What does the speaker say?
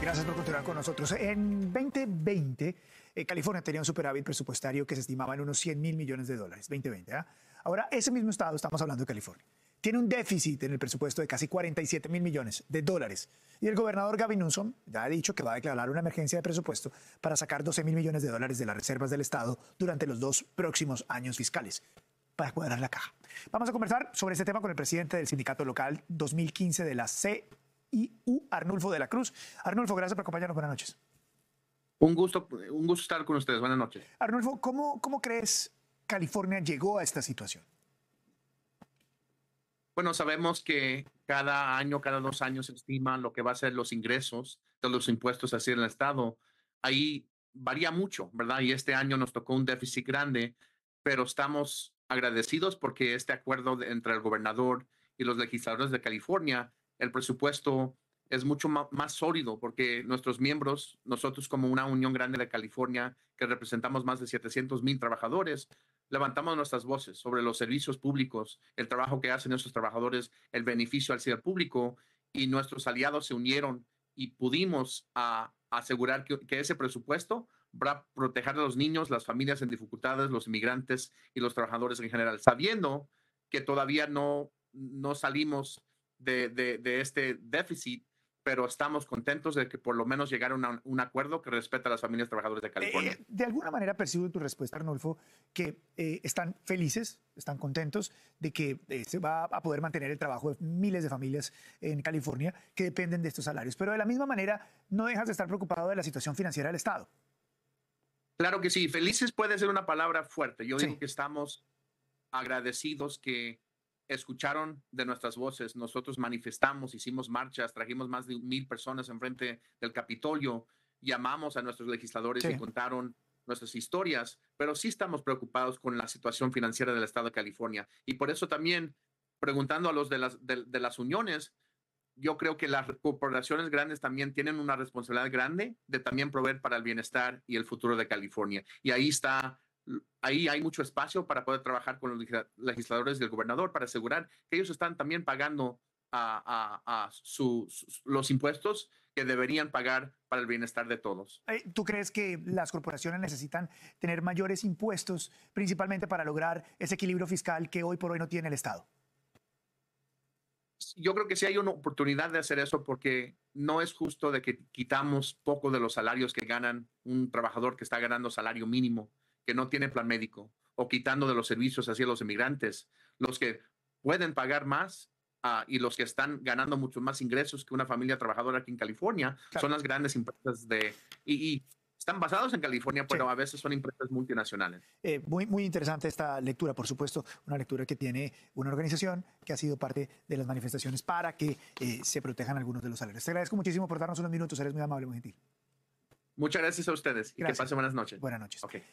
Gracias por continuar con nosotros. En 2020, eh, California tenía un superávit presupuestario que se estimaba en unos 100 mil millones de dólares, 2020. ¿ah? Ahora, ese mismo estado, estamos hablando de California, tiene un déficit en el presupuesto de casi 47 mil millones de dólares. Y el gobernador Gavin Newsom ya ha dicho que va a declarar una emergencia de presupuesto para sacar 12 mil millones de dólares de las reservas del estado durante los dos próximos años fiscales para cuadrar la caja. Vamos a conversar sobre este tema con el presidente del sindicato local 2015 de la C y Arnulfo de la Cruz. Arnulfo, gracias por acompañarnos. Buenas noches. Un gusto, un gusto estar con ustedes. Buenas noches. Arnulfo, ¿cómo, cómo crees California llegó a esta situación? Bueno, sabemos que cada año, cada dos años se estima lo que va a ser los ingresos de los impuestos en el Estado. Ahí varía mucho, ¿verdad? Y este año nos tocó un déficit grande, pero estamos agradecidos porque este acuerdo entre el gobernador y los legisladores de California el presupuesto es mucho más sólido porque nuestros miembros, nosotros como una Unión Grande de California, que representamos más de 700 mil trabajadores, levantamos nuestras voces sobre los servicios públicos, el trabajo que hacen esos trabajadores, el beneficio al ser público, y nuestros aliados se unieron y pudimos asegurar que, ese presupuesto va a proteger a los niños, las familias en dificultades, los inmigrantes y los trabajadores en general, sabiendo que todavía no, no salimos de, este déficit, pero estamos contentos de que por lo menos llegaron a un acuerdo que respeta a las familias trabajadoras de California. Eh, de alguna manera percibo en tu respuesta, Arnulfo, que eh, están felices, están contentos de que eh, se va a poder mantener el trabajo de miles de familias en California que dependen de estos salarios. Pero de la misma manera, no dejas de estar preocupado de la situación financiera del Estado. Claro que sí, felices puede ser una palabra fuerte. Yo digo que estamos agradecidos que escucharon de nuestras voces. Nosotros manifestamos, hicimos marchas, trajimos más de mil personas en frente del Capitolio, llamamos a nuestros legisladores y contaron nuestras historias, pero sí estamos preocupados con la situación financiera del Estado de California. Y por eso también, preguntando a los de las, de las uniones, yo creo que las corporaciones grandes también tienen una responsabilidad grande de también proveer para el bienestar y el futuro de California. Y ahí está ahí hay mucho espacio para poder trabajar con los legisladores y el gobernador para asegurar que ellos están también pagando a, los impuestos que deberían pagar para el bienestar de todos. ¿Tú crees que las corporaciones necesitan tener mayores impuestos principalmente para lograr ese equilibrio fiscal que hoy por hoy no tiene el Estado? Yo creo que sí hay una oportunidad de hacer eso porque no es justo de que quitamos poco de los salarios que ganan un trabajador que está ganando salario mínimo que no tiene plan médico o quitando de los servicios hacia los inmigrantes, los que pueden pagar más ah, y los que están ganando mucho más ingresos que una familia trabajadora aquí en California son las grandes empresas de... Y, están basados en California, pero a veces son empresas multinacionales. Eh, muy, muy interesante esta lectura, por supuesto, una lectura que tiene una organización que ha sido parte de las manifestaciones para que eh, se protejan algunos de los salarios. Te agradezco muchísimo por darnos unos minutos, eres muy amable, muy gentil. Muchas gracias a ustedes y que pasen buenas noches. Buenas noches. Okay.